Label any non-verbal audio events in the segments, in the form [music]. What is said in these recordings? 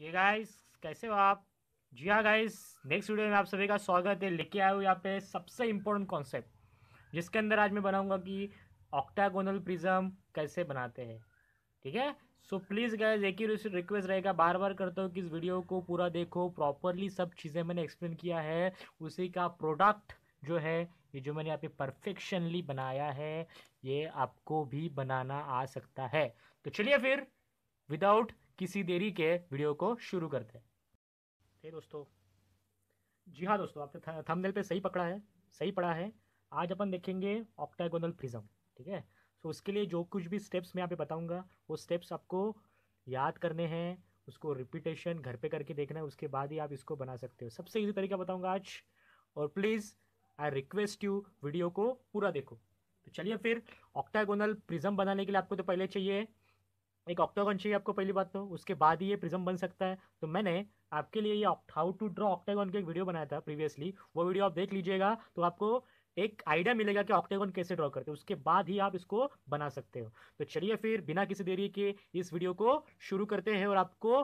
ये गाइस कैसे हो आप जी हाँ गाइस नेक्स्ट वीडियो में आप सभी का स्वागत है लेके आए हो यहाँ पे सबसे इम्पोर्टेंट कॉन्सेप्ट जिसके अंदर आज मैं बनाऊंगा कि ऑक्टागोनल प्रिज्म कैसे बनाते हैं ठीक है सो प्लीज़ गाइज एक ही रिक्वेस्ट रहेगा बार बार करता हूँ कि इस वीडियो को पूरा देखो प्रॉपरली सब चीज़ें मैंने एक्सप्लेन किया है उसी का प्रोडक्ट जो है ये जो मैंने यहाँ पे परफेक्शनली बनाया है ये आपको भी बनाना आ सकता है तो चलिए फिर विदाउट किसी देरी के वीडियो को शुरू करते हैं ठीक दोस्तों जी हाँ दोस्तों आपने थंबनेल पे सही पकड़ा है सही पढ़ा है आज अपन देखेंगे ऑक्टागोनल प्रिज्म ठीक है सो उसके लिए जो कुछ भी स्टेप्स मैं यहाँ पे बताऊँगा वो स्टेप्स आपको याद करने हैं उसको रिपीटेशन घर पे करके देखना है उसके बाद ही आप इसको बना सकते हो सबसे ईजी तरीका बताऊँगा आज और please I request you video को पूरा देखो तो चलिए फिर ऑक्टागोनल प्रिज्म बनाने के लिए आपको तो पहले चाहिए एक ऑक्टागन चाहिए आपको पहली बात तो उसके बाद ही ये प्रिज्म बन सकता है तो मैंने आपके लिए ये हाउ टू ड्रॉ ऑक्टागन का एक वीडियो बनाया था प्रीवियसली वो वीडियो आप देख लीजिएगा तो आपको एक आइडिया मिलेगा कि ऑक्टेगन कैसे ड्रॉ करते हैं उसके बाद ही आप इसको बना सकते हो तो चलिए फिर बिना किसी देरी के इस वीडियो को शुरू करते हैं और आपको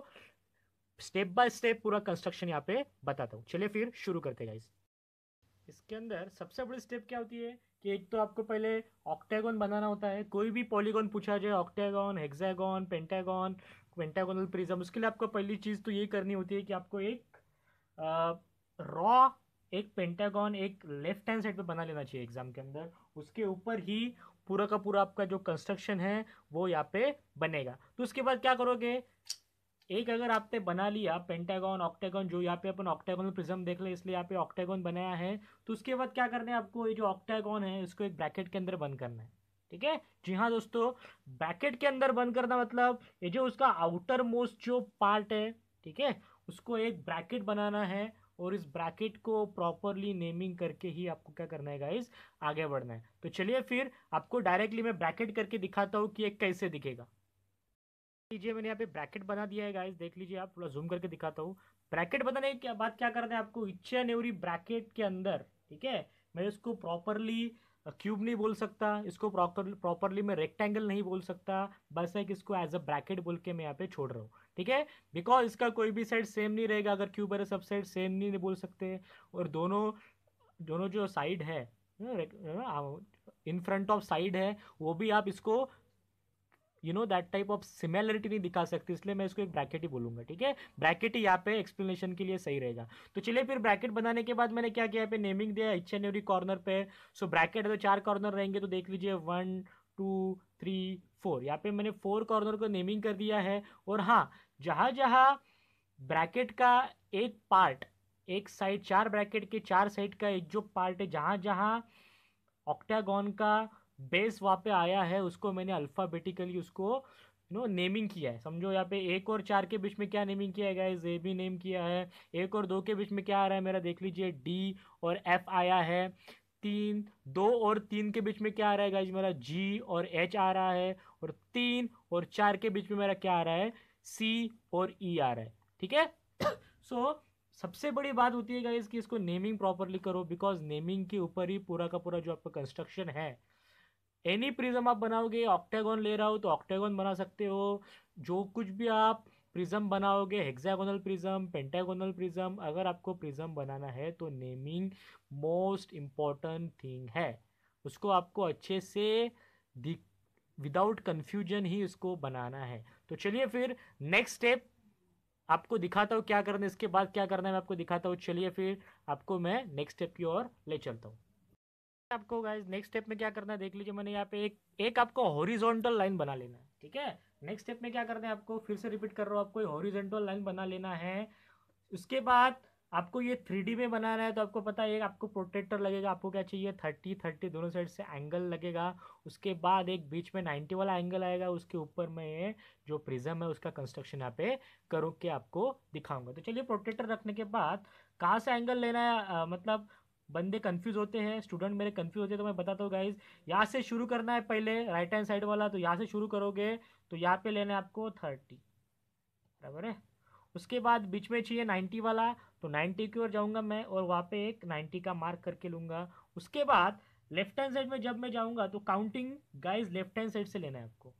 स्टेप बाय स्टेप पूरा कंस्ट्रक्शन यहाँ पे बताता हूँ चलिए फिर शुरू करते हैं इसके अंदर सबसे बड़ी स्टेप क्या होती है कि एक तो आपको पहले ऑक्टेगॉन बनाना होता है कोई भी पॉलीगॉन पूछा जाए octagon hexagon pentagon pentagonal prism उसके लिए आपको पहली चीज़ तो ये करनी होती है कि आपको एक रॉ एक पेंटागॉन एक लेफ्ट हैंड साइड पे बना लेना चाहिए एग्ज़ाम के अंदर उसके ऊपर ही पूरा का पूरा आपका जो कंस्ट्रक्शन है वो यहाँ पे बनेगा तो उसके बाद क्या करोगे एक अगर आपने बना लिया पेंटागॉन ऑक्टेगॉन जो यहाँ पे अपन ऑक्टेगॉन प्रिज्म देख ले इसलिए यहाँ पे ऑक्टेगॉन बनाया है तो उसके बाद क्या करना है आपको ये जो ऑक्टेगॉन है इसको एक ब्रैकेट के अंदर बंद करना है ठीक है जी हाँ दोस्तों ब्रैकेट के अंदर बंद करना मतलब ये जो उसका आउटर मोस्ट जो पार्ट है ठीक है उसको एक ब्रैकेट बनाना है और इस ब्रैकेट को प्रॉपरली नेमिंग करके ही आपको क्या करना है गाइज आगे बढ़ना है तो चलिए फिर आपको डायरेक्टली मैं ब्रैकेट करके दिखाता हूँ कि ये कैसे दिखेगा लीजिए मैंने यहाँ पे ब्रैकेट बना दिया है गाइस देख लीजिए आप थोड़ा जूम करके दिखाता हूँ ब्रैकेट बनाने की बात क्या करना है आपको इच्छा नेवरी ब्रैकेट के अंदर ठीक है मैं इसको प्रॉपरली क्यूब नहीं बोल सकता इसको प्रॉपरली मैं रेक्टेंगल नहीं बोल सकता बस है कि इसको एज अ ब्रैकेट बोल के मैं यहाँ पे छोड़ रहा हूँ ठीक है बिकॉज इसका कोई भी साइड सेम नहीं रहेगा अगर क्यूब है सब साइड सेम नहीं, नहीं बोल सकते और दोनों दोनों जो साइड है इन फ्रंट ऑफ साइड है वो भी आप इसको you know that type of similarity नहीं दिखा सकती इसलिए मैं इसको एक ब्रैकेट ही बोलूँगा ठीक है ब्रैकेट ही यहाँ पे एक्सप्लेनेशन के लिए सही रहेगा तो चलिए फिर ब्रैकेट बनाने के बाद मैंने क्या किया पे नेमिंग दिया इच एंड एवरी कॉर्नर पे सो ब्रैकेट तो चार कॉर्नर रहेंगे तो देख लीजिए वन टू थ्री फोर यहाँ पे मैंने फोर कॉर्नर को नेमिंग कर दिया है और हाँ जहाँ जहाँ ब्रैकेट का एक पार्ट एक साइड चार ब्रैकेट के चार साइड का एक जो पार्ट है जहाँ जहाँ ऑक्टागॉन का बेस वहाँ पे आया है उसको मैंने अल्फ़ाबेटिकली उसको यू नो नेमिंग किया है समझो यहाँ पे एक और चार के बीच में क्या नेमिंग किया है गाइज ए भी नेम किया है एक और दो के बीच में क्या आ रहा है मेरा देख लीजिए डी और एफ आया है तीन दो और तीन के बीच में क्या आ रहा है गाइज मेरा जी और एच आ रहा है और तीन और चार के बीच में मेरा क्या आ रहा है सी और ई e आ रहा है ठीक है सो [coughs] सबसे बड़ी बात होती है गाइज कि इसको नेमिंग प्रॉपरली करो बिकॉज नेमिंग के ऊपर ही पूरा का पूरा जो आपका कंस्ट्रक्शन है एनी प्रिज्म आप बनाओगे ऑक्टेगोन ले रहा हो तो ऑक्टेगोन बना सकते हो जो कुछ भी आप प्रिज्म बनाओगे हेक्सागोनल प्रिज्म पेंटागोनल प्रिज्म अगर आपको प्रिज्म बनाना है तो नेमिंग मोस्ट इम्पॉर्टेंट थिंग है उसको आपको अच्छे से विदाउट कन्फ्यूजन ही उसको बनाना है तो चलिए फिर नेक्स्ट स्टेप आपको दिखाता हूँ क्या करना है इसके बाद क्या करना है मैं आपको दिखाता हूँ चलिए फिर आपको मैं नेक्स्ट स्टेप की ओर ले चलता हूँ आपको गाइज नेक्स्ट स्टेप में क्या करना है देख लीजिए मैंने यहाँ पे एक एक आपको हॉरिजॉन्टल लाइन बना लेना है ठीक है नेक्स्ट स्टेप में क्या करना है आपको फिर से रिपीट कर रहा हूँ आपको हॉरिजॉन्टल लाइन बना लेना है उसके बाद आपको ये थ्री में बनाना है तो आपको पता है आपको प्रोटेक्टर लगेगा आपको क्या चाहिए थर्टी थर्टी दोनों साइड से एंगल लगेगा उसके बाद एक बीच में नाइन्टी वाला एंगल आएगा उसके ऊपर में जो प्रिज्म है उसका कंस्ट्रक्शन यहाँ पे करो के आपको दिखाऊंगा तो चलिए प्रोटेक्टर रखने के बाद कहाँ से एंगल लेना है आ, मतलब बंदे कंफ्यूज होते हैं स्टूडेंट मेरे कंफ्यूज होते हैं तो मैं बताता हूँ गाइज यहाँ से शुरू करना है पहले राइट हैंड साइड वाला तो यहाँ से शुरू करोगे तो यहाँ पे लेना है आपको थर्टी बराबर है उसके बाद बीच में चाहिए नाइन्टी वाला तो नाइन्टी की ओर जाऊँगा मैं और वहाँ पे एक नाइन्टी का मार्क करके लूँगा उसके बाद लेफ्ट हैंड साइड में जब मैं जाऊँगा तो counting guys left hand side से लेना है आपको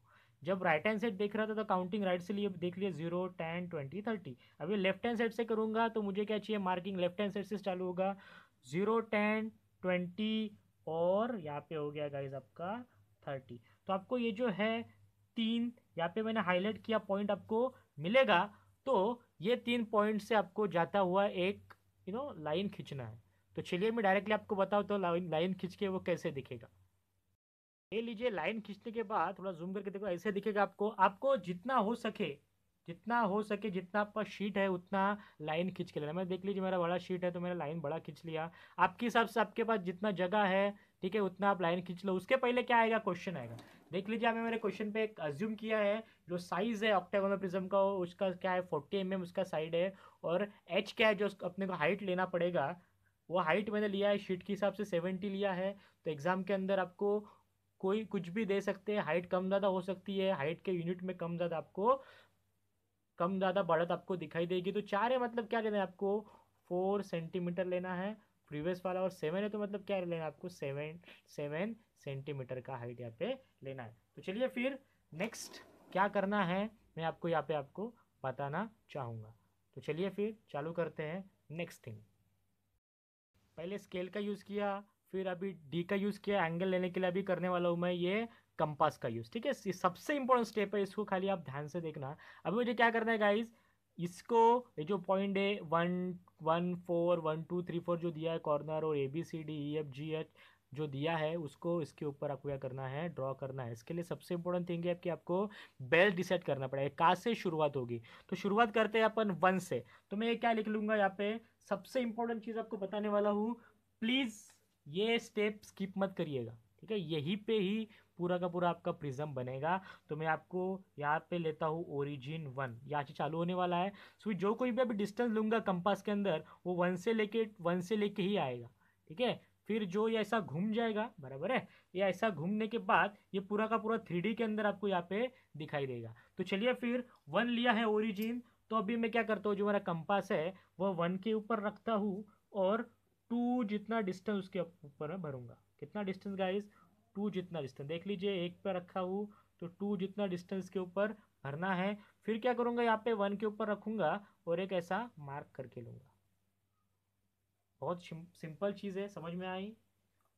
जब राइट हैंड साइड देख रहा था तो काउंटिंग राइट से लिए देख लिया जीरो टेन ट्वेंटी थर्टी अभी लेफ्ट हैंड साइड से करूँगा तो मुझे क्या चाहिए मार्किंग लेफ्ट हैंड साइड से चालू होगा ज़ीरो टेन ट्वेंटी और यहाँ पे हो गया गाइज आपका थर्टी तो आपको ये जो है तीन यहाँ पे मैंने हाईलाइट किया पॉइंट आपको मिलेगा तो ये तीन पॉइंट से आपको जाता हुआ एक यू नो लाइन खींचना है तो चलिए मैं डायरेक्टली आपको बताऊँ तो लाइन लाइन खींच के वो कैसे दिखेगा ले लीजिए लाइन खींचने के बाद थोड़ा जूम करके देखो ऐसे दिखेगा आपको आपको जितना हो सके जितना हो सके जितना आपका शीट है उतना लाइन खींच के लेना मैं देख लीजिए मेरा बड़ा शीट है तो मैंने लाइन बड़ा खींच लिया आपके हिसाब से आपके पास जितना जगह है ठीक है उतना आप लाइन खींच लो उसके पहले क्या आएगा क्वेश्चन आएगा देख लीजिए आपने मेरे क्वेश्चन पे एक अज्यूम किया है जो साइज़ है ऑक्टागोनल प्रिज्म का उसका क्या है फोर्टी एम mm उसका साइड है और एच क्या है जो अपने को हाइट लेना पड़ेगा वो हाइट मैंने लिया है शीट के हिसाब से सेवेंटी लिया है तो एग्ज़ाम के अंदर आपको कोई कुछ भी दे सकते हैं हाइट कम ज़्यादा हो सकती है हाइट के यूनिट में कम ज़्यादा आपको कम ज़्यादा बढ़त आपको दिखाई देगी तो चार है मतलब क्या लेना है आपको फोर सेंटीमीटर लेना है प्रीवियस वाला और सेवन है तो मतलब क्या लेना है आपको सेवन सेवन सेंटीमीटर का हाइट यहाँ पे लेना है तो चलिए फिर नेक्स्ट क्या करना है मैं आपको यहाँ पे आपको बताना चाहूँगा तो चलिए फिर चालू करते हैं नेक्स्ट थिंग पहले स्केल का यूज़ किया फिर अभी डी का यूज़ किया एंगल लेने के लिए अभी करने वाला हूँ मैं ये कंपास का यूज़ ठीक है सबसे इंपॉर्टेंट स्टेप है इसको खाली आप ध्यान से देखना अभी मुझे क्या करना है गाइज इसको ये जो पॉइंट है one one four one two three four जो दिया है कॉर्नर और A B C D E F G H जो दिया है उसको इसके ऊपर आपको क्या करना है ड्रॉ करना है इसके लिए सबसे इंपॉर्टेंट थिंग है कि आपको बेल्ट डिसाइड करना पड़ेगा कहाँ से शुरुआत होगी तो शुरुआत करते हैं अपन वन से तो मैं ये क्या लिख लूँगा यहाँ पे सबसे इंपॉर्टेंट चीज़ आपको बताने वाला हूँ प्लीज़ ये स्टेप स्किप मत करिएगा ठीक है यहीं पे ही पूरा का पूरा आपका प्रिज्म बनेगा तो मैं आपको यहाँ पे लेता हूँ ओरिजिन वन यहाँ से चालू होने वाला है सो जो कोई भी अभी डिस्टेंस लूँगा कंपास के अंदर वो वन से लेके वन से लेके ही आएगा ठीक है फिर जो ये ऐसा घूम जाएगा बराबर है ये ऐसा घूमने के बाद ये पूरा का पूरा थ्री के अंदर आपको यहाँ पे दिखाई देगा तो चलिए फिर वन लिया है ओरिजिन तो अभी मैं क्या करता हूँ जो मेरा कंपास है वह वन के ऊपर रखता हूँ और टू जितना डिस्टेंस उसके ऊपर मैं भरूंगा कितना डिस्टेंस गाइस टू जितना डिस्टेंस देख लीजिए एक पर रखा हूँ तो टू जितना डिस्टेंस के ऊपर भरना है फिर क्या करूँगा यहाँ पे वन के ऊपर रखूँगा और एक ऐसा मार्क करके लूँगा बहुत सिंपल चीज़ है समझ में आई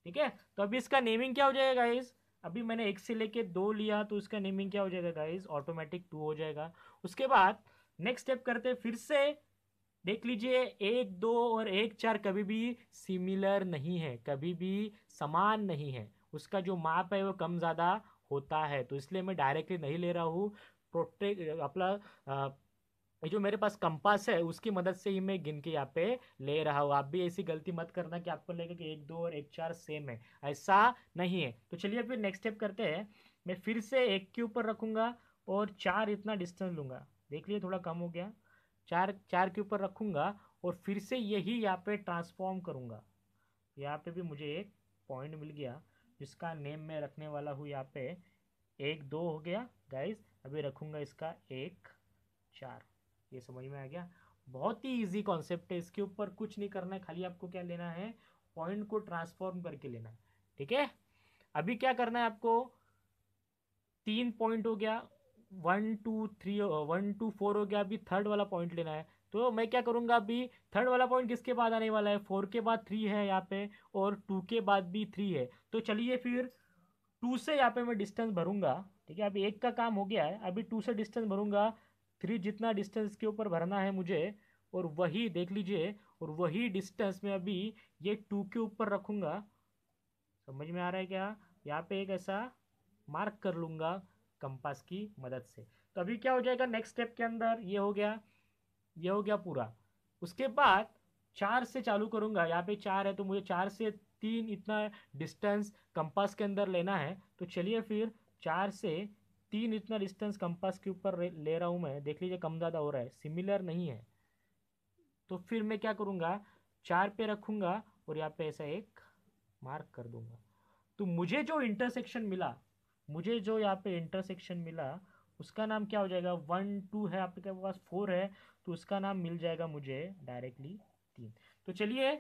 ठीक है तो अभी इसका नेमिंग क्या हो जाएगा गाइज अभी मैंने एक से लेके दो लिया तो इसका नेमिंग क्या हो जाएगा गाइज ऑटोमेटिक टू हो जाएगा उसके बाद नेक्स्ट स्टेप करते फिर से देख लीजिए एक दो और एक चार कभी भी सिमिलर नहीं है कभी भी समान नहीं है उसका जो माप है वो कम ज़्यादा होता है तो इसलिए मैं डायरेक्टली नहीं ले रहा हूँ प्रोटेक्ट अपना ये जो मेरे पास कंपास है उसकी मदद से ही मैं गिन के यहाँ पे ले रहा हूँ आप भी ऐसी गलती मत करना कि आपको लगेगा कि एक दो और एक चार सेम है ऐसा नहीं है तो चलिए फिर नेक्स्ट स्टेप करते हैं मैं फिर से एक के ऊपर रखूँगा और चार इतना डिस्टेंस लूँगा देख लिए थोड़ा कम हो गया चार चार के ऊपर रखूँगा और फिर से यही यहाँ पे ट्रांसफॉर्म करूँगा यहाँ पर भी मुझे एक पॉइंट मिल गया जिसका नेम मैं रखने वाला हूँ यहाँ पे एक दो हो गया गाइज अभी रखूँगा इसका एक चार ये समझ में आ गया बहुत ही इजी कॉन्सेप्ट है इसके ऊपर कुछ नहीं करना है खाली आपको क्या लेना है पॉइंट को ट्रांसफॉर्म करके लेना है ठीक है अभी क्या करना है आपको तीन पॉइंट हो गया one two three one two four हो गया अभी थर्ड वाला पॉइंट लेना है तो मैं क्या करूँगा अभी थर्ड वाला पॉइंट किसके बाद आने वाला है फोर के बाद थ्री है यहाँ पे और टू के बाद भी थ्री है तो चलिए फिर टू से यहाँ पे मैं डिस्टेंस भरूंगा ठीक है अभी एक का काम हो गया है अभी टू से डिस्टेंस भरूंगा थ्री जितना डिस्टेंस के ऊपर भरना है मुझे और वही देख लीजिए और वही डिस्टेंस में अभी ये टू के ऊपर रखूँगा समझ में आ रहा है क्या यहाँ पे एक ऐसा मार्क कर लूँगा कंपास की मदद से तो अभी क्या हो जाएगा नेक्स्ट स्टेप के अंदर ये हो गया ये हो गया पूरा उसके बाद चार से चालू करूँगा यहाँ पे चार है तो मुझे चार से तीन इतना डिस्टेंस कंपास के अंदर लेना है तो चलिए फिर चार से तीन इतना डिस्टेंस कंपास के ऊपर ले रहा हूँ मैं देख लीजिए कम ज़्यादा हो रहा है सिमिलर नहीं है तो फिर मैं क्या करूँगा चार पे रखूँगा और यहाँ पे ऐसा एक मार्क कर दूँगा तो मुझे जो इंटरसेक्शन मिला मुझे जो यहाँ पे इंटरसेक्शन मिला उसका नाम क्या हो जाएगा वन टू है आपके पास फोर है तो उसका नाम मिल जाएगा मुझे डायरेक्टली तीन तो चलिए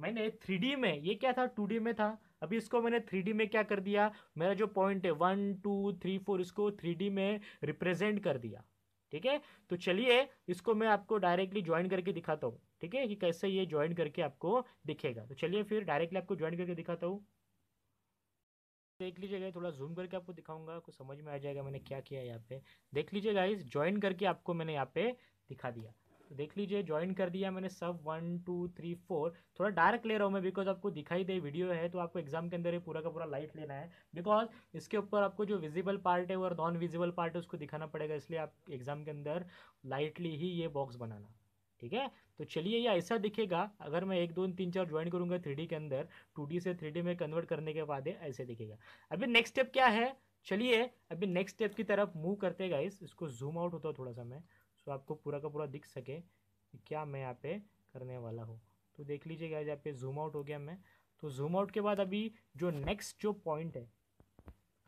मैंने थ्री में ये क्या था टू में था अभी इसको मैंने थ्री में क्या कर दिया मेरा जो पॉइंट है वन टू थ्री फोर इसको थ्री में रिप्रेजेंट कर दिया ठीक है तो चलिए इसको मैं आपको डायरेक्टली ज्वाइन करके दिखाता हूँ ठीक है कि कैसे ये ज्वाइन करके आपको दिखेगा तो चलिए फिर डायरेक्टली आपको ज्वाइन करके दिखाता हूँ देख लीजिएगा थोड़ा जूम करके आपको दिखाऊंगा कुछ समझ में आ जाएगा मैंने क्या किया यहाँ पे देख लीजिएगा इस ज्वाइन करके आपको मैंने यहाँ पे दिखा दिया तो देख लीजिए ज्वाइन कर दिया मैंने सब वन टू थ्री फोर थोड़ा डार्क ले रहा हूँ मैं बिकॉज आपको दिखाई दे वीडियो है तो आपको एग्जाम के अंदर ये पूरा का पूरा लाइट लेना है बिकॉज इसके ऊपर आपको जो विजिबल पार्ट है और नॉन विजिबल पार्ट है उसको दिखाना पड़ेगा इसलिए आप एग्जाम के अंदर लाइटली ही ये बॉक्स बनाना ठीक है तो चलिए ये ऐसा दिखेगा अगर मैं एक दो तीन चार ज्वाइन करूंगा थ्री के अंदर टू से थ्री में कन्वर्ट करने के बाद ऐसे दिखेगा अभी नेक्स्ट स्टेप क्या है चलिए अभी नेक्स्ट स्टेप की तरफ मूव करते गाइस इसको जूम आउट होता है थोड़ा सा मैं तो आपको पूरा का पूरा दिख सके कि क्या मैं यहाँ पे करने वाला हूँ तो देख लीजिए गाइज यहाँ पे जूम आउट हो गया मैं तो जूम आउट के बाद अभी जो नेक्स्ट जो पॉइंट है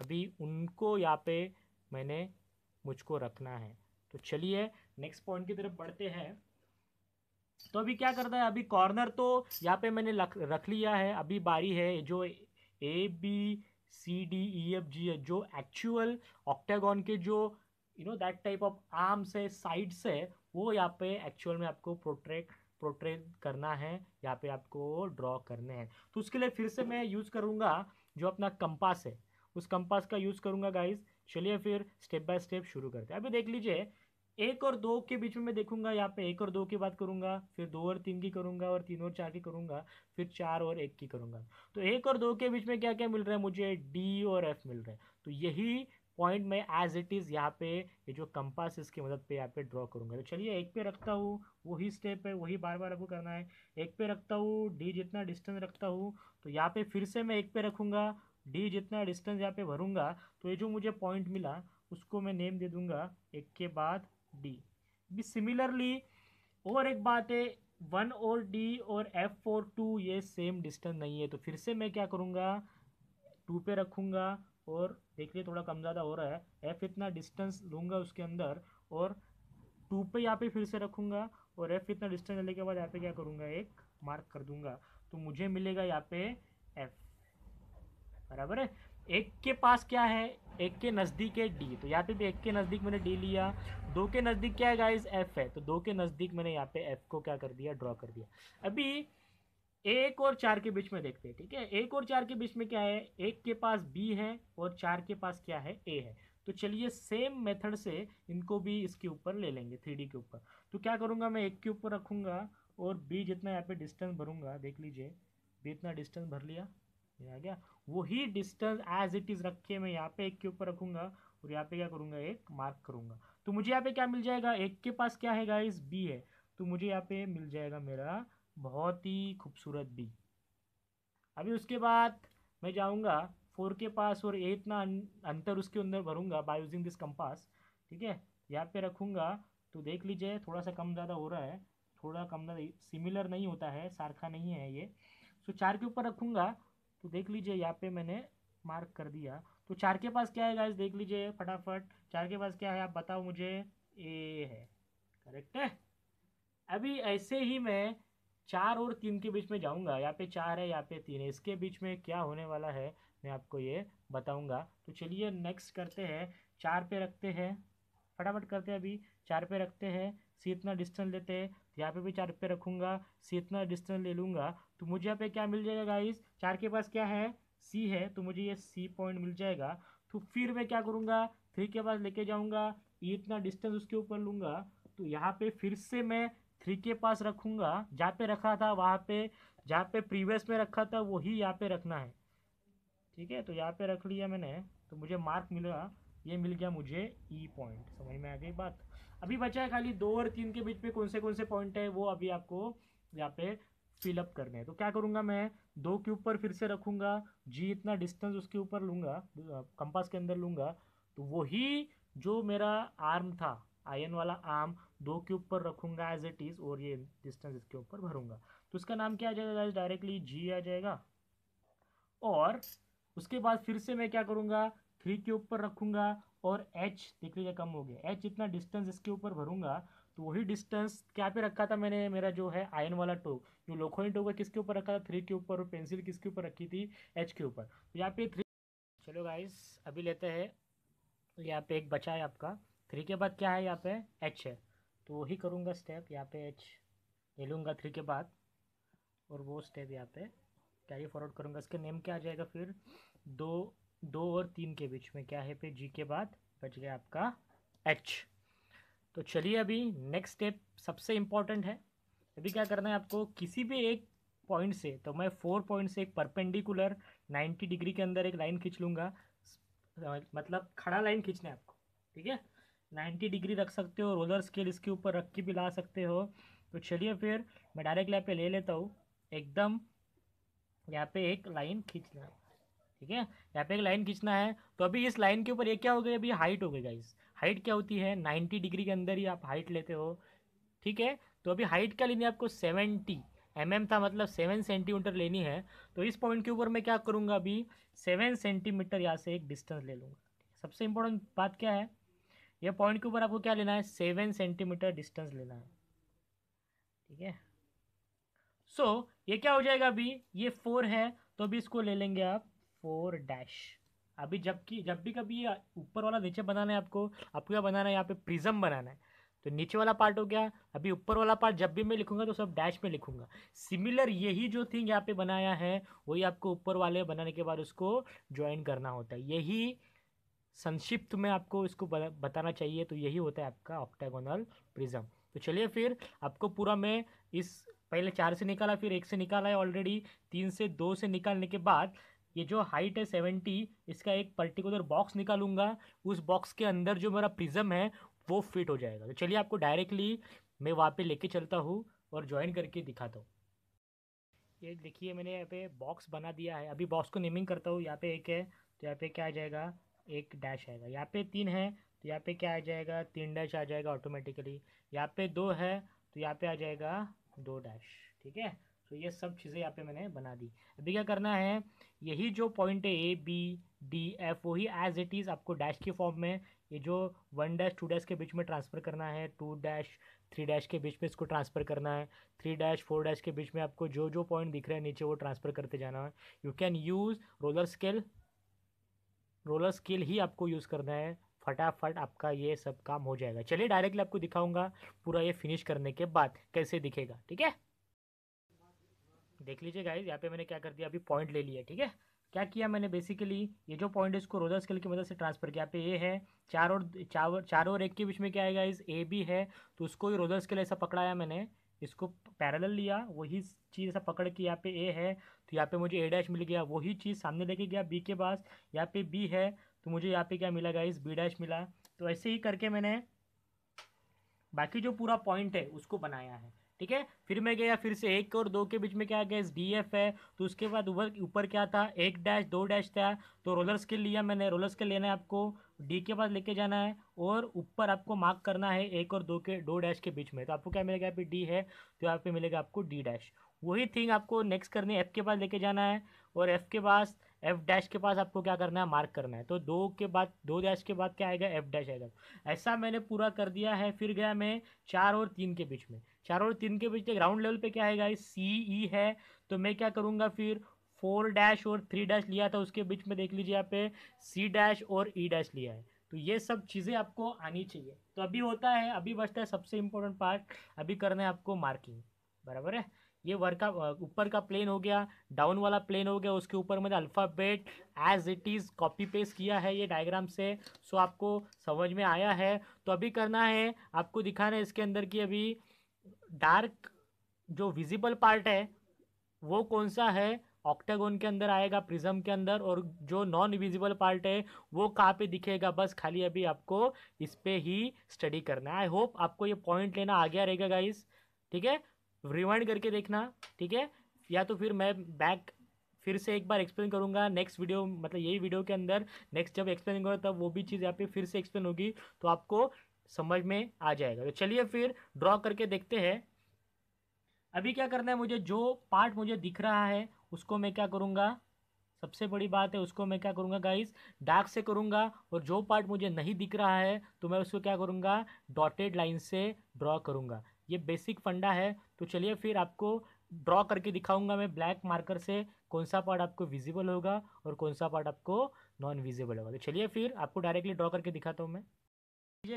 अभी उनको यहाँ पे मैंने मुझको रखना है तो चलिए नेक्स्ट पॉइंट की तरफ बढ़ते हैं तो अभी क्या करता है अभी कॉर्नर तो यहाँ पे मैंने रख लिया है अभी बारी है जो A B C D E F G है जो एक्चुअल ऑक्टेगॉन के जो you know that type of arm से साइड से वो यहाँ पे एक्चुअल में आपको प्रोट्रेक्ट प्रोट्रेट करना है यहाँ पे आपको ड्रॉ करने हैं तो उसके लिए फिर से मैं यूज़ करूँगा जो अपना कंपास है उस कंपास का यूज़ करूँगा गाइज चलिए फिर स्टेप बाय स्टेप शुरू करते हैं अभी देख लीजिए एक और दो के बीच में मैं देखूंगा यहाँ पे एक और दो की बात करूंगा फिर दो और तीन की करूंगा और तीन और चार की करूंगा फिर चार और एक की करूंगा तो एक और दो के बीच में क्या क्या मिल रहा है मुझे डी और एफ मिल रहा है तो यही पॉइंट मैं एज इट इज़ यहाँ पे ये जो कंपास इसकी मदद पे यहाँ पे ड्रॉ करूँगा तो चलिए एक पे रखता हूँ वही स्टेप है वही बार बार आपको करना है एक पे रखता हूँ डी जितना डिस्टेंस रखता हूँ तो यहाँ पे फिर से मैं एक पे रखूँगा डी जितना डिस्टेंस यहाँ पे भरूँगा तो ये जो मुझे पॉइंट मिला उसको मैं नेम दे दूँगा एक के बाद डी भी सिमिलरली और एक बात है वन और डी और एफ फोर टू ये सेम डिस्टेंस नहीं है तो फिर से मैं क्या करूँगा टू पे रखूँगा और देखिए थोड़ा कम ज़्यादा हो रहा है एफ़ इतना डिस्टेंस लूँगा उसके अंदर और टू पे यहाँ पे फिर से रखूँगा और एफ़ इतना डिस्टेंस लेने के बाद यहाँ पे क्या करूँगा एक मार्क कर दूँगा तो मुझे मिलेगा यहाँ पे एफ़ बराबर है एक के पास क्या है एक के नज़दीक है डी तो यहाँ पे भी एक के नज़दीक मैंने डी लिया दो के नज़दीक क्या है गाइज एफ़ है तो दो के नज़दीक मैंने यहाँ पे एफ़ को क्या कर दिया ड्रॉ कर दिया अभी एक और चार के बीच में देखते हैं ठीक है एक और चार के बीच में क्या है एक के पास बी है और चार के पास क्या है ए है तो चलिए सेम मेथड से इनको भी इसके ऊपर ले लेंगे थ्री के ऊपर तो क्या करूँगा मैं एक के ऊपर रखूँगा और बी जितना यहाँ पे डिस्टेंस भरूंगा देख लीजिए बी इतना डिस्टेंस भर लिया ये आ गया वही डिस्टेंस एज इट इज़ रख के मैं यहाँ पे एक के ऊपर रखूँगा और यहाँ पे क्या करूँगा एक मार्क करूँगा तो मुझे यहाँ पे क्या मिल जाएगा एक के पास क्या है गाइस बी है तो मुझे यहाँ पे मिल जाएगा मेरा बहुत ही खूबसूरत भी अभी उसके बाद मैं जाऊँगा फोर के पास और ये इतना अं-, अंतर उसके अंदर भरूंगा बाय यूजिंग दिस कंपास ठीक है यहाँ पे रखूँगा तो देख लीजिए थोड़ा सा कम ज़्यादा हो रहा है थोड़ा कम ज़्यादा सिमिलर नहीं होता है सारखा नहीं है ये सो चार के ऊपर रखूँगा तो देख लीजिए यहाँ पर मैंने मार्क कर दिया तो चार के पास क्या है गाइज देख लीजिए फटाफट चार के पास क्या है आप बताओ मुझे ए है करेक्ट है अभी ऐसे ही मैं चार और तीन के बीच में जाऊंगा यहाँ पे चार है यहाँ पे तीन है इसके बीच में क्या होने वाला है मैं आपको ये बताऊंगा तो चलिए नेक्स्ट करते हैं चार पे रखते हैं फटाफट करते हैं अभी चार पे रखते हैं सी इतना डिस्टेंस लेते हैं यहाँ पे भी चार पे रखूँगा सी इतना डिस्टेंस ले लूँगा तो मुझे यहाँ पे क्या मिल जाएगा गाइस चार के पास क्या है सी है तो मुझे ये सी पॉइंट मिल जाएगा तो फिर मैं क्या करूँगा थ्री के पास लेके जाऊँगा ये e इतना डिस्टेंस उसके ऊपर लूँगा तो यहाँ पे फिर से मैं थ्री के पास रखूँगा जहाँ पे रखा था वहाँ पे जहाँ पे प्रीवियस में रखा था वही यहाँ पे रखना है ठीक है तो यहाँ पे रख लिया मैंने तो मुझे मार्क मिला ये मिल गया मुझे ई e पॉइंट समझ में आ गई बात अभी बचा है खाली दो और तीन के बीच में कौन से कौन से पॉइंट है वो अभी आपको यहाँ पे फिलअप करने हैं तो क्या करूँगा मैं दो के ऊपर फिर से रखूँगा जी इतना डिस्टेंस उसके ऊपर लूँगा कंपास के अंदर लूँगा तो वही जो मेरा आर्म था आयन वाला आम दो के ऊपर रखूंगा एज इट इज़ और ये डिस्टेंस इसके ऊपर भरूंगा तो इसका नाम क्या आ जाएगा डायरेक्टली जी आ जाएगा और उसके बाद फिर से मैं क्या करूँगा थ्री के ऊपर रखूँगा और एच देख लीजिए कम हो गया एच इतना डिस्टेंस इसके ऊपर भरूंगा तो वही डिस्टेंस क्या पे रखा था मैंने मेरा जो है आयन वाला टोक जो लोखोनी टोक है किसके ऊपर रखा था थ्री के ऊपर और पेंसिल किसके ऊपर रखी थी एच के ऊपर तो यहाँ पे थ्री चलो गाइस अभी लेते हैं यहाँ पे एक बचा है आपका थ्री के बाद क्या है यहाँ पे एच है तो वही करूँगा स्टेप यहाँ पे एच ले लूँगा थ्री के बाद और वो स्टेप यहाँ पे कैरी फॉरवर्ड करूँगा इसके नेम क्या आ जाएगा फिर दो दो और तीन के बीच में क्या है फिर जी के बाद बच गया आपका एच तो चलिए अभी नेक्स्ट स्टेप सबसे इम्पॉर्टेंट है अभी क्या करना है आपको किसी भी एक पॉइंट से तो मैं फोर पॉइंट से एक परपेंडिकुलर नाइन्टी डिग्री के अंदर एक लाइन खींच लूँगा मतलब खड़ा लाइन खींचना है आपको ठीक है 90 डिग्री रख सकते हो रोलर स्केल इसके ऊपर रख के भी ला सकते हो तो चलिए फिर मैं डायरेक्ट यहाँ पे ले लेता हूँ एकदम यहाँ पे एक लाइन खींचना है ठीक है यहाँ पे एक लाइन खींचना है तो अभी इस लाइन के ऊपर ये क्या हो गया अभी हाइट हो गई गाइस हाइट क्या होती है नाइन्टी डिग्री के अंदर ही आप हाइट लेते हो ठीक है तो अभी हाइट क्या लेनी है आपको सेवेंटी एम mm था मतलब सेवन सेंटीमीटर लेनी है तो इस पॉइंट के ऊपर मैं क्या करूँगा अभी सेवन सेंटीमीटर यहाँ से एक डिस्टेंस ले लूँगा सबसे इम्पोर्टेंट बात क्या है यह पॉइंट के ऊपर आपको क्या लेना है सेवन सेंटीमीटर डिस्टेंस लेना है ठीक है सो ये क्या हो जाएगा अभी ये फोर है तो अभी इसको ले लेंगे आप फोर डैश अभी जबकि जब भी कभी ऊपर वाला नीचे बनाना है आपको आपको क्या बनाना है यहाँ पे प्रिज्म बनाना है तो नीचे वाला पार्ट हो गया अभी ऊपर वाला पार्ट जब भी मैं लिखूंगा तो सब डैश में लिखूंगा सिमिलर यही जो थिंग यहाँ पे बनाया है वही आपको ऊपर वाले बनाने के बाद उसको ज्वाइन करना होता है यही संक्षिप्त में आपको इसको बताना चाहिए तो यही होता है आपका ऑप्टेगोनल प्रिज्म तो चलिए फिर आपको पूरा मैं इस पहले चार से निकाला फिर एक से निकाला है ऑलरेडी तीन से दो से निकालने के बाद ये जो हाइट है सेवेंटी इसका एक पर्टिकुलर बॉक्स निकालूंगा उस बॉक्स के अंदर जो मेरा प्रिज्म है वो फिट हो जाएगा तो चलिए आपको डायरेक्टली मैं वहाँ पे लेके चलता हूँ और ज्वाइन करके दिखाता हूँ ये देखिए मैंने यहाँ पे बॉक्स बना दिया है अभी बॉक्स को नेमिंग करता हूँ यहाँ पे एक है तो यहाँ पे क्या आ जाएगा एक डैश आएगा यहाँ पे तीन है तो यहाँ पे क्या आ जाएगा तीन डैश आ जाएगा ऑटोमेटिकली यहाँ पे दो है तो यहाँ पे आ जाएगा दो डैश ठीक है तो ये सब चीज़ें यहाँ पे मैंने बना दी अभी क्या करना है यही जो पॉइंट है ए बी डी एफ वही एज इट इज़ आपको डैश के फॉर्म में ये जो वन डैश टू डैश के बीच में ट्रांसफ़र करना है टू डैश थ्री डैश के बीच में इसको ट्रांसफ़र करना है थ्री डैश फोर डैश के बीच में आपको जो जो पॉइंट दिख रहा है नीचे वो ट्रांसफ़र करते जाना है you can use roller scale roller scale ही आपको यूज़ करना है फटाफट आपका ये सब काम हो जाएगा चलिए डायरेक्टली आपको दिखाऊंगा पूरा ये फिनिश करने के बाद कैसे दिखेगा ठीक है देख लीजिए गाइज यहाँ पे मैंने क्या कर दिया अभी पॉइंट ले लिया ठीक है क्या किया मैंने बेसिकली ये जो पॉइंट है इसको रोलर स्केल की मदद से ट्रांसफर किया यहाँ पे ये है चार और चार चार और एक के बीच में क्या है गाइज ए बी है तो उसको ही रोलर स्केल ऐसा पकड़ाया मैंने इसको पैरेलल लिया वही चीज़ ऐसा पकड़ के यहाँ पे ए है तो यहाँ पे मुझे ए डैश मिल गया वही चीज़ सामने लेके गया बी के पास यहाँ पे बी है तो मुझे यहाँ पे क्या मिला गाइस बी डैश मिला तो ऐसे ही करके मैंने बाकी जो पूरा पॉइंट है उसको बनाया है ठीक है फिर मैं गया फिर से एक और दो के बीच में क्या गया डी एफ है तो उसके बाद ऊपर ऊपर क्या था एक डैश दो डैश था तो रोलर स्केल लिया मैंने रोलर स्केल लेना है आपको डी के पास लेके जाना है और ऊपर आपको मार्क करना है एक और दो के दो डैश के बीच में तो आपको क्या मिलेगा यहाँ पे डी है तो यहाँ पे मिलेगा आपको डी डैश वही थिंग आपको नेक्स्ट करनी है एफ़ के पास लेके जाना है और एफ़ के पास एफ डैश के पास आपको क्या करना है मार्क करना है तो दो के बाद दो डैश के बाद क्या आएगा एफ डैश आएगा ऐसा मैंने पूरा कर दिया है फिर गया मैं चार और तीन के बीच में चार और तीन के बीच ग्राउंड लेवल पे क्या आएगा सी ई e है तो मैं क्या करूँगा फिर फोर डैश और थ्री डैश लिया था उसके बीच में देख लीजिए यहाँ पे सी डैश और ई डैश लिया है तो ये सब चीज़ें आपको आनी चाहिए तो अभी होता है अभी बचता है सबसे इम्पोर्टेंट पार्ट अभी करना है आपको मार्किंग बराबर है ये वर्क का ऊपर का प्लेन हो गया डाउन वाला प्लेन हो गया उसके ऊपर मैंने alphabet as it is copy paste किया है ये डायग्राम से सो आपको समझ में आया है तो अभी करना है आपको दिखाना है इसके अंदर कि अभी डार्क जो विजिबल पार्ट है वो कौन सा है ऑक्टागोन के अंदर आएगा प्रिज्म के अंदर और जो नॉन विजिबल पार्ट है वो कहाँ पे दिखेगा बस खाली अभी आपको इस पर ही स्टडी करना है आई होप आपको ये पॉइंट लेना आ गया रहेगा गाइस ठीक है रिवाइंड करके देखना ठीक है या तो फिर मैं बैक फिर से एक बार एक्सप्लेन करूंगा नेक्स्ट वीडियो मतलब यही वीडियो के अंदर नेक्स्ट जब एक्सप्लेन करूँगा तब वो भी चीज़ यहाँ पे फिर से एक्सप्लेन होगी तो आपको समझ में आ जाएगा तो चलिए फिर ड्रॉ करके देखते हैं अभी क्या करना है मुझे जो पार्ट मुझे दिख रहा है उसको मैं क्या करूँगा सबसे बड़ी बात है उसको मैं क्या करूँगा गाइस डार्क से करूँगा और जो पार्ट मुझे नहीं दिख रहा है तो मैं उसको क्या करूँगा डॉटेड लाइन से ड्रॉ करूँगा ये बेसिक फंडा है तो चलिए फिर आपको ड्रॉ करके दिखाऊंगा मैं ब्लैक मार्कर से कौन सा पार्ट आपको विजिबल होगा और कौन सा पार्ट आपको नॉन विजिबल होगा तो चलिए फिर आपको डायरेक्टली ड्रॉ करके दिखाता हूँ मैं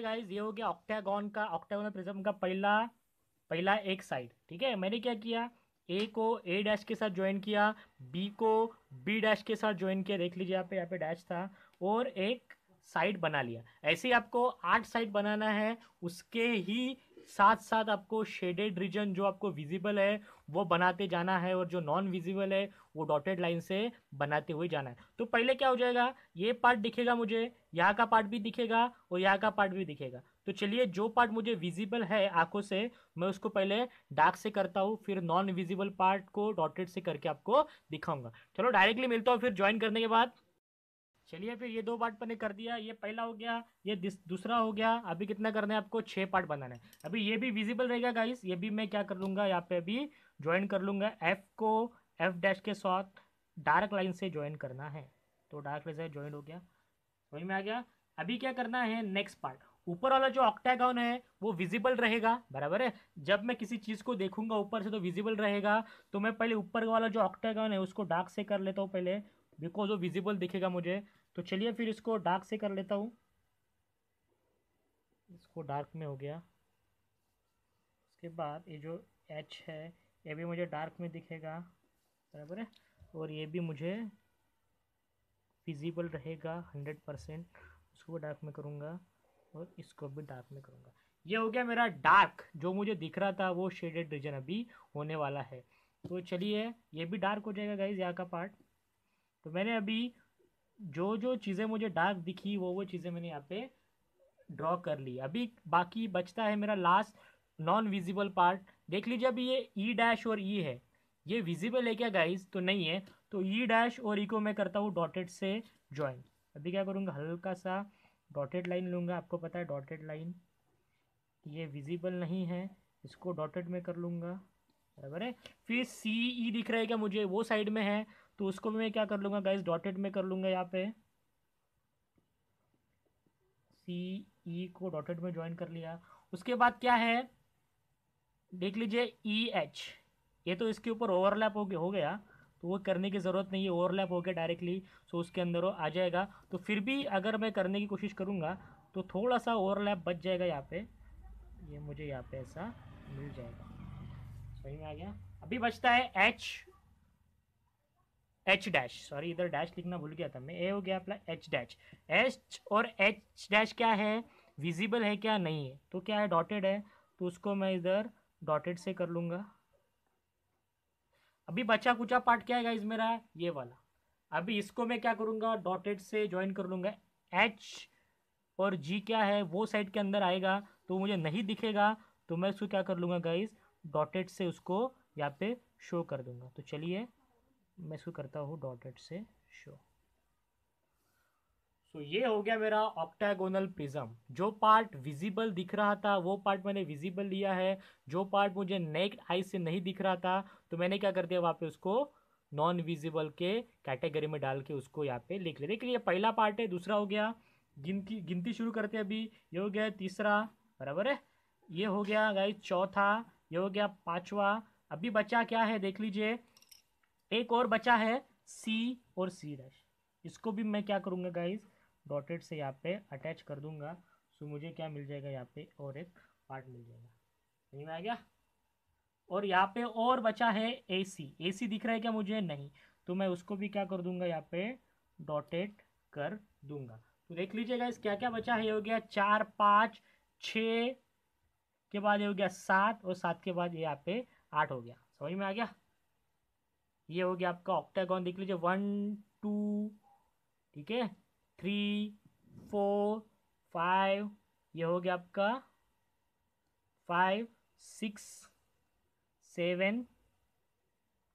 गाइज ये हो गया ऑक्टागॉन का ऑक्टागॉन प्रिज्म का पहला पहला एक साइड ठीक है मैंने क्या किया ए को ए डैश के साथ ज्वाइन किया बी को बी डैश के साथ ज्वाइन किया देख लीजिए यहाँ पे यहाँ पे डैश था और एक साइड बना लिया ऐसे ही आपको आठ साइड बनाना है उसके ही साथ साथ आपको शेडेड रीजन जो आपको विजिबल है वो बनाते जाना है और जो नॉन विजिबल है वो डॉटेड लाइन से बनाते हुए जाना है तो पहले क्या हो जाएगा ये पार्ट दिखेगा मुझे यहाँ का पार्ट भी दिखेगा और यहाँ का पार्ट भी दिखेगा तो चलिए जो पार्ट मुझे विजिबल है आंखों से मैं उसको पहले डार्क से करता हूँ फिर नॉन विजिबल पार्ट को डॉटेड से करके आपको दिखाऊंगा चलो डायरेक्टली मिलता हूँ फिर ज्वाइन करने के बाद चलिए फिर ये दो पार्ट मैंने कर दिया ये पहला हो गया ये दूसरा हो गया अभी कितना करना है आपको छः पार्ट बनाना है अभी ये भी विजिबल रहेगा गाइस ये भी मैं क्या कर लूँगा यहाँ पे अभी ज्वाइन कर लूँगा एफ को एफ डैश के साथ डार्क लाइन से ज्वाइन करना है तो डार्क लाइन से ज्वाइन हो गया वही में आ गया अभी क्या करना है नेक्स्ट पार्ट ऊपर वाला जो ऑक्टागॉन है वो विजिबल रहेगा बराबर है जब मैं किसी चीज़ को देखूंगा ऊपर से तो विजिबल रहेगा तो मैं पहले ऊपर वाला जो ऑक्टागॉन है उसको डार्क से कर लेता हूँ पहले बिकॉज वो विजिबल दिखेगा मुझे तो चलिए फिर इसको डार्क से कर लेता हूँ इसको डार्क में हो गया उसके बाद ये जो एच है ये भी मुझे डार्क में दिखेगा बराबर है और ये भी मुझे विजिबल रहेगा हंड्रेड परसेंट उसको डार्क में करूँगा और इसको भी डार्क में करूँगा ये हो गया मेरा डार्क जो मुझे दिख रहा था वो शेडेड रीजन अभी होने वाला है तो चलिए ये भी डार्क हो जाएगा गाइज यहाँ का पार्ट तो मैंने अभी जो जो चीज़ें मुझे डार्क दिखी वो वो चीज़ें मैंने यहाँ पे ड्रॉ कर ली अभी बाकी बचता है मेरा लास्ट नॉन विजिबल पार्ट देख लीजिए अभी ये ई e डैश और ई e है ये विजिबल है क्या गाइज तो नहीं है तो ई e डैश और ई को मैं करता हूँ डॉटेड से ज्वाइन अभी क्या करूँगा हल्का सा डॉटेड लाइन लूँगा आपको पता है डॉटेड लाइन ये विजिबल नहीं है इसको डॉटेड में कर लूँगा बराबर है फिर सी ई e दिख रहा है क्या मुझे वो साइड में है तो उसको भी मैं क्या कर लूँगा गाइज डॉटेड में कर लूँगा यहाँ पे सी ई e को डॉटेड में ज्वाइन कर लिया उसके बाद क्या है देख लीजिए ई e एच ये तो इसके ऊपर ओवरलैप हो गया हो गया तो वो करने की ज़रूरत नहीं है ओवरलैप होकर डायरेक्टली सो उसके अंदर आ जाएगा तो फिर भी अगर मैं करने की कोशिश करूँगा तो थोड़ा सा ओवरलैप बच जाएगा यहाँ पे ये मुझे यहाँ पे ऐसा मिल जाएगा सही में आ गया अभी बचता है एच एच डैश सॉरी इधर डैश लिखना भूल गया था मैं ए हो गया अपना एच डैश एच और एच डैश क्या है विजिबल है क्या नहीं है तो क्या है डॉटेड है तो उसको मैं इधर डॉटेड से कर लूँगा अभी बचा कुचा पार्ट क्या है गाइज मेरा ये वाला अभी इसको मैं क्या करूँगा डॉटेड से ज्वाइन कर लूँगा एच और जी क्या है वो साइड के अंदर आएगा तो मुझे नहीं दिखेगा तो मैं उसको क्या कर लूँगा गाइज डॉटेड से उसको यहाँ पे शो कर दूँगा तो चलिए मैं इसको करता हूँ डॉटेड से शो सो तो ये हो गया मेरा ऑक्टागोनल प्रिज्म जो पार्ट विजिबल दिख रहा था वो पार्ट मैंने विजिबल लिया है जो पार्ट मुझे नेक्ड आई से नहीं दिख रहा था तो मैंने क्या कर दिया वहाँ पे उसको नॉन विजिबल के कैटेगरी में डाल के उसको यहाँ पे लिख लिया देखिए ये पहला पार्ट है दूसरा हो गया गिनती गिनती शुरू करते हैं अभी ये हो गया तीसरा बराबर है ये हो गया गाइज चौथा ये हो गया पाँचवा अभी बचा क्या है देख लीजिए एक और बचा है सी और सी डैश इसको भी मैं क्या करूँगा गाइज डॉटेड से यहाँ पे अटैच कर दूंगा सो मुझे क्या मिल जाएगा यहाँ पे और एक पार्ट मिल जाएगा समझ में आ गया और यहाँ पे और बचा है ए सी ए सी दिख रहा है क्या मुझे नहीं तो मैं उसको भी क्या कर दूंगा यहाँ पे डॉटेड कर दूंगा तो देख लीजिएगा इस क्या क्या बचा है ये हो गया चार पाँच छ के बाद ये हो गया सात और सात के बाद ये यहाँ पे आठ हो गया समझ में आ गया ये हो गया आपका ऑक्टागॉन देख लीजिए वन टू ठीक है थ्री फोर फाइव ये हो गया आपका फाइव सिक्स सेवन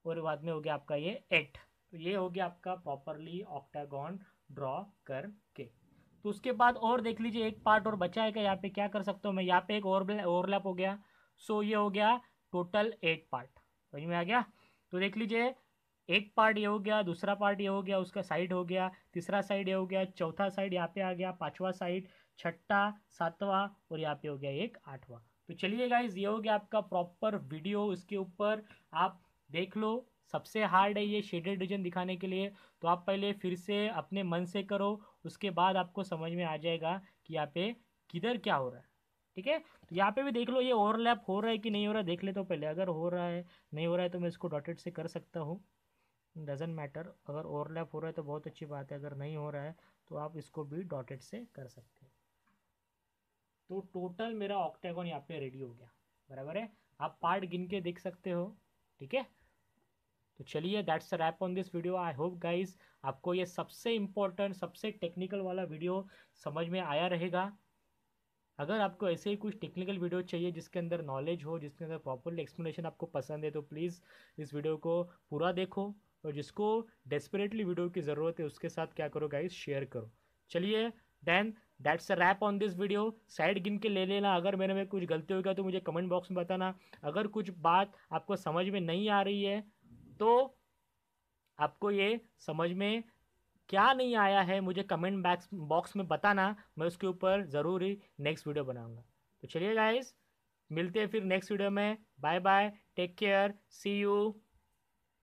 और बाद में हो गया आपका ये एट तो ये हो गया आपका प्रॉपरली ऑक्टागॉन ड्रॉ करके तो उसके बाद और देख लीजिए एक पार्ट और बचा है क्या यहाँ पे क्या कर सकता हूँ मैं यहाँ पे एक और ओवरलैप हो गया सो ये हो गया टोटल एट पार्ट समझ में आ गया तो देख लीजिए एक पार्ट ये हो गया दूसरा पार्ट ये हो गया उसका साइड हो गया तीसरा साइड ये हो गया चौथा साइड यहाँ पे आ गया पांचवा साइड छठा सातवां और यहाँ पे हो गया एक आठवां तो चलिए गाइज ये हो गया आपका प्रॉपर वीडियो उसके ऊपर आप देख लो सबसे हार्ड है ये शेडेड डिजन दिखाने के लिए तो आप पहले फिर से अपने मन से करो उसके बाद आपको समझ में आ जाएगा कि यहाँ पे किधर क्या हो रहा है ठीक है तो यहाँ पे भी देख लो ये ओवरलैप हो रहा है कि नहीं हो रहा है देख ले तो पहले अगर हो रहा है नहीं हो रहा है तो मैं इसको डॉटेड से कर सकता हूँ डजेंट मैटर अगर ओवरलैप हो रहा है तो बहुत अच्छी बात है अगर नहीं हो रहा है तो आप इसको भी डॉटेड से कर सकते हैं तो टोटल मेरा ऑक्टेगन यहाँ पे रेडी हो गया बराबर है आप पार्ट गिन के देख सकते हो ठीक है तो चलिए that's wrap on this video I hope guys आपको ये सबसे इम्पोर्टेंट सबसे टेक्निकल वाला वीडियो समझ में आया रहेगा अगर आपको ऐसे ही कुछ टेक्निकल वीडियो चाहिए जिसके अंदर नॉलेज हो जिसके अंदर प्रॉपरली एक्सप्लेनेशन आपको पसंद है तो प्लीज़ इस वीडियो को पूरा देखो और तो जिसको डेस्परेटली वीडियो की ज़रूरत है उसके साथ क्या करो गाइज शेयर करो चलिए then that's a wrap on this video साइड गिन के ले लेना अगर मेरे में कुछ गलती होगी तो मुझे कमेंट बॉक्स में बताना अगर कुछ बात आपको समझ में नहीं आ रही है तो आपको ये समझ में क्या नहीं आया है मुझे कमेंट बैक्स बॉक्स में बताना मैं उसके ऊपर ज़रूर ही नेक्स्ट वीडियो बनाऊंगा तो चलिए गाइज़ मिलते हैं फिर नेक्स्ट वीडियो में bye bye take care see you